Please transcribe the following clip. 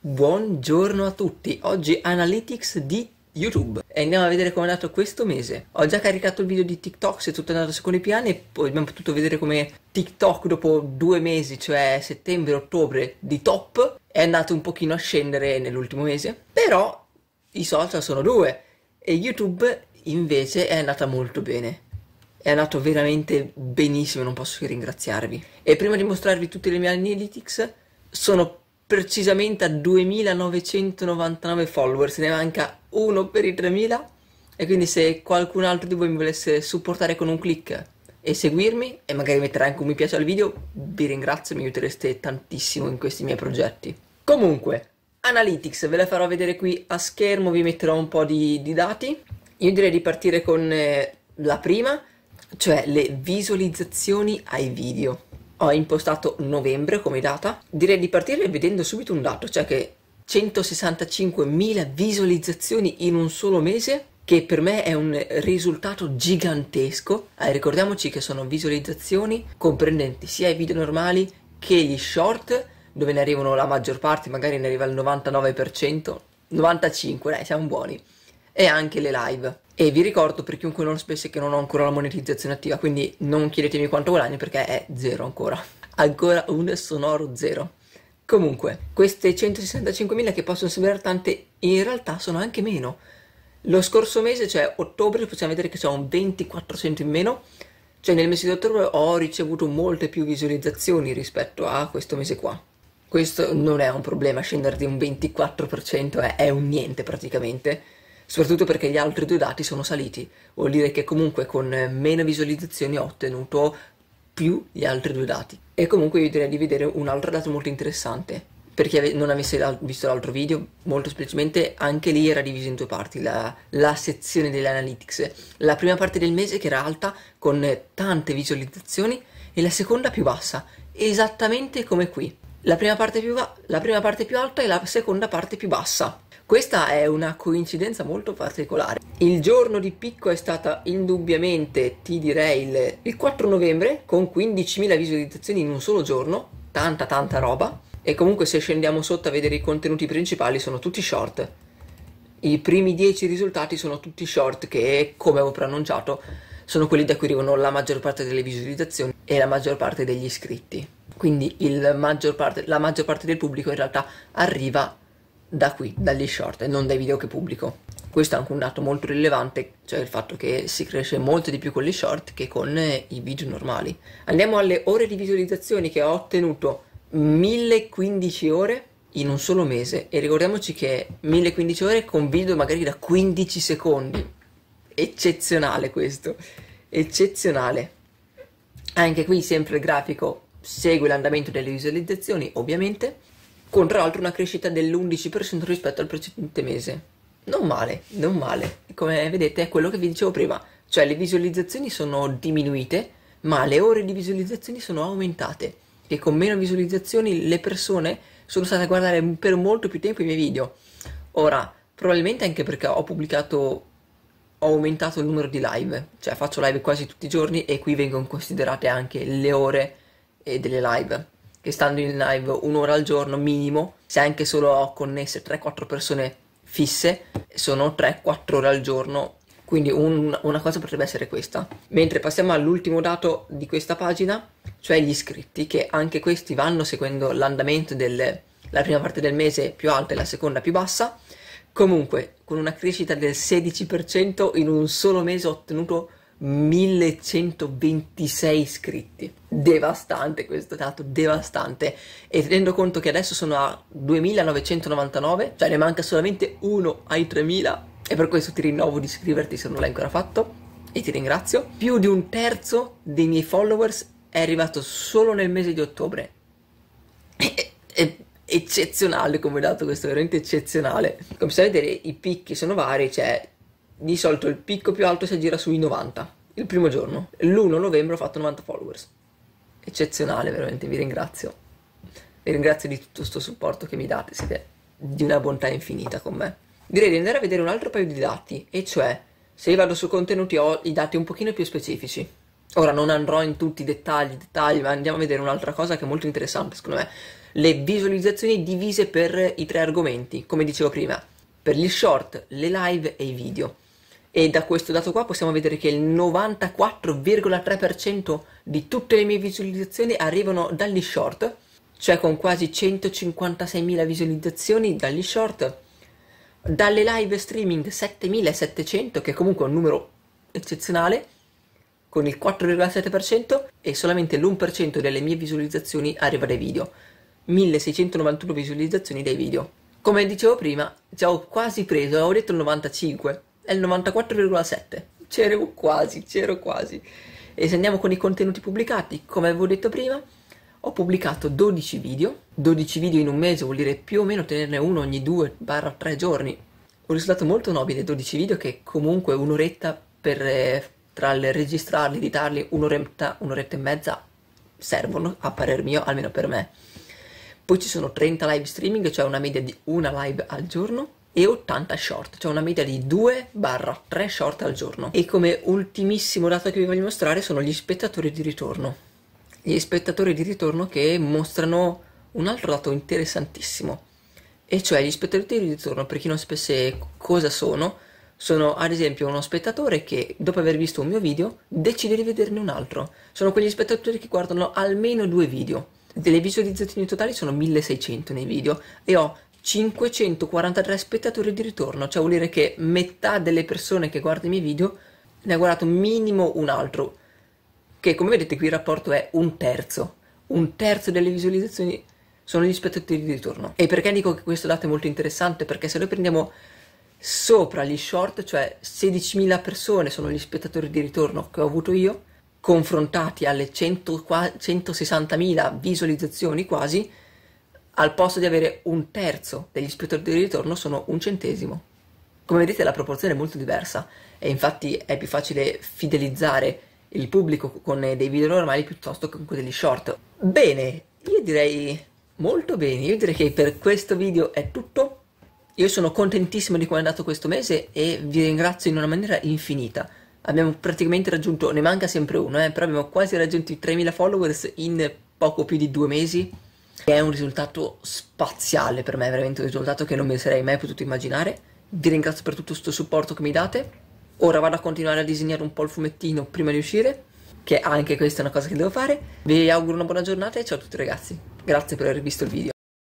Buongiorno a tutti, oggi Analytics di YouTube e andiamo a vedere come è andato questo mese. Ho già caricato il video di TikTok se tutto è andato secondo i piani e poi abbiamo potuto vedere come TikTok dopo due mesi, cioè settembre, ottobre di top, è andato un pochino a scendere nell'ultimo mese. Però i social sono due e YouTube invece è andata molto bene è andato veramente benissimo, non posso che ringraziarvi. E prima di mostrarvi tutte le mie analytics, sono precisamente a 2999 follower, se ne manca uno per i 3000 e quindi se qualcun altro di voi mi volesse supportare con un click e seguirmi e magari mettere anche un mi piace al video, vi ringrazio, mi aiutereste tantissimo in questi miei progetti. Comunque, Analytics ve la farò vedere qui a schermo, vi metterò un po' di, di dati. Io direi di partire con eh, la prima, cioè le visualizzazioni ai video ho impostato novembre come data, direi di partire vedendo subito un dato, cioè che 165.000 visualizzazioni in un solo mese che per me è un risultato gigantesco. Eh, ricordiamoci che sono visualizzazioni comprendenti sia i video normali che gli short, dove ne arrivano la maggior parte, magari ne arriva il 99%, 95%, dai, siamo buoni e anche le live. E vi ricordo per chiunque non lo sapesse che non ho ancora la monetizzazione attiva, quindi non chiedetemi quanto guadagno perché è zero ancora. Ancora un sonoro zero. Comunque, queste 165.000 che possono sembrare tante, in realtà sono anche meno. Lo scorso mese, cioè ottobre, possiamo vedere che c'è un 24% in meno, cioè nel mese di ottobre ho ricevuto molte più visualizzazioni rispetto a questo mese qua. Questo non è un problema, scendere di un 24% è, è un niente praticamente soprattutto perché gli altri due dati sono saliti, vuol dire che comunque con meno visualizzazioni ho ottenuto più gli altri due dati. E comunque io direi di vedere un altro dato molto interessante. Per chi non avesse visto l'altro video, molto semplicemente anche lì era diviso in due parti la, la sezione delle analytics. La prima parte del mese che era alta con tante visualizzazioni e la seconda più bassa, esattamente come qui. La prima parte più, va- la prima parte più alta e la seconda parte più bassa. Questa è una coincidenza molto particolare. Il giorno di picco è stata indubbiamente, ti direi, il 4 novembre con 15.000 visualizzazioni in un solo giorno, tanta tanta roba. E comunque se scendiamo sotto a vedere i contenuti principali sono tutti short. I primi 10 risultati sono tutti short che, come ho preannunciato, sono quelli da cui arrivano la maggior parte delle visualizzazioni e la maggior parte degli iscritti. Quindi maggior parte, la maggior parte del pubblico in realtà arriva da qui, dagli short e non dai video che pubblico. Questo è anche un dato molto rilevante, cioè il fatto che si cresce molto di più con gli short che con eh, i video normali. Andiamo alle ore di visualizzazioni che ho ottenuto 1015 ore in un solo mese e ricordiamoci che 1015 ore con video magari da 15 secondi. Eccezionale questo, eccezionale. Anche qui sempre il grafico segue l'andamento delle visualizzazioni, ovviamente con tra l'altro una crescita dell'11% rispetto al precedente mese. Non male, non male. Come vedete è quello che vi dicevo prima, cioè le visualizzazioni sono diminuite, ma le ore di visualizzazioni sono aumentate, E con meno visualizzazioni le persone sono state a guardare per molto più tempo i miei video. Ora, probabilmente anche perché ho pubblicato ho aumentato il numero di live, cioè faccio live quasi tutti i giorni e qui vengono considerate anche le ore eh, delle live che stando in live un'ora al giorno minimo, se anche solo ho connesse 3-4 persone fisse, sono 3-4 ore al giorno. Quindi un, una cosa potrebbe essere questa. Mentre passiamo all'ultimo dato di questa pagina, cioè gli iscritti, che anche questi vanno seguendo l'andamento della prima parte del mese più alta e la seconda più bassa. Comunque, con una crescita del 16% in un solo mese ho ottenuto 1126 iscritti. Devastante questo dato, devastante. E tenendo conto che adesso sono a 2999, cioè ne manca solamente uno ai 3000, e per questo ti rinnovo di iscriverti se non l'hai ancora fatto. E ti ringrazio. Più di un terzo dei miei followers è arrivato solo nel mese di ottobre. È, eccezionale come dato questo, è veramente eccezionale. Come potete vedere i picchi sono vari, cioè di solito il picco più alto si aggira sui 90 il primo giorno. L'1 novembre ho fatto 90 followers. Eccezionale, veramente, vi ringrazio. Vi ringrazio di tutto questo supporto che mi date, siete di una bontà infinita con me. Direi di andare a vedere un altro paio di dati, e cioè se io vado su contenuti ho i dati un pochino più specifici. Ora non andrò in tutti i dettagli, dettagli, ma andiamo a vedere un'altra cosa che è molto interessante, secondo me. Le visualizzazioni divise per i tre argomenti, come dicevo prima, per gli short, le live e i video e da questo dato qua possiamo vedere che il 94,3% di tutte le mie visualizzazioni arrivano dagli short, cioè con quasi 156.000 visualizzazioni dagli short, dalle live streaming 7.700 che è comunque un numero eccezionale con il 4,7% e solamente l'1% delle mie visualizzazioni arriva dai video, 1691 visualizzazioni dai video. Come dicevo prima, già ho quasi preso, avevo detto il 95, è il 94,7. C'ero quasi, c'ero quasi. E se andiamo con i contenuti pubblicati, come avevo detto prima, ho pubblicato 12 video. 12 video in un mese vuol dire più o meno tenerne uno ogni 2-3 giorni. Un risultato molto nobile, 12 video che comunque un'oretta per eh, tra il registrarli, editarli, un'oretta, un'oretta e mezza servono, a parer mio, almeno per me. Poi ci sono 30 live streaming, cioè una media di una live al giorno e 80 short, cioè una media di 2-3 short al giorno. E come ultimissimo dato che vi voglio mostrare sono gli spettatori di ritorno. Gli spettatori di ritorno che mostrano un altro dato interessantissimo, e cioè gli spettatori di ritorno, per chi non sapesse cosa sono, sono ad esempio uno spettatore che dopo aver visto un mio video decide di vederne un altro. Sono quegli spettatori che guardano almeno due video. Delle visualizzazioni totali sono 1600 nei video e ho 543 spettatori di ritorno, cioè vuol dire che metà delle persone che guardano i miei video ne ha guardato minimo un altro, che come vedete qui il rapporto è un terzo, un terzo delle visualizzazioni sono gli spettatori di ritorno. E perché dico che questo dato è molto interessante? Perché se noi prendiamo sopra gli short, cioè 16.000 persone sono gli spettatori di ritorno che ho avuto io, confrontati alle 100, 160.000 visualizzazioni quasi, al posto di avere un terzo degli spettatori di ritorno sono un centesimo. Come vedete la proporzione è molto diversa e infatti è più facile fidelizzare il pubblico con dei video normali piuttosto che con quelli short. Bene, io direi molto bene, io direi che per questo video è tutto. Io sono contentissimo di come è andato questo mese e vi ringrazio in una maniera infinita. Abbiamo praticamente raggiunto, ne manca sempre uno, eh, però abbiamo quasi raggiunto i 3.000 followers in poco più di due mesi. È un risultato spaziale per me, veramente un risultato che non mi sarei mai potuto immaginare. Vi ringrazio per tutto questo supporto che mi date. Ora vado a continuare a disegnare un po' il fumettino prima di uscire, che anche questa è una cosa che devo fare. Vi auguro una buona giornata e ciao a tutti ragazzi. Grazie per aver visto il video.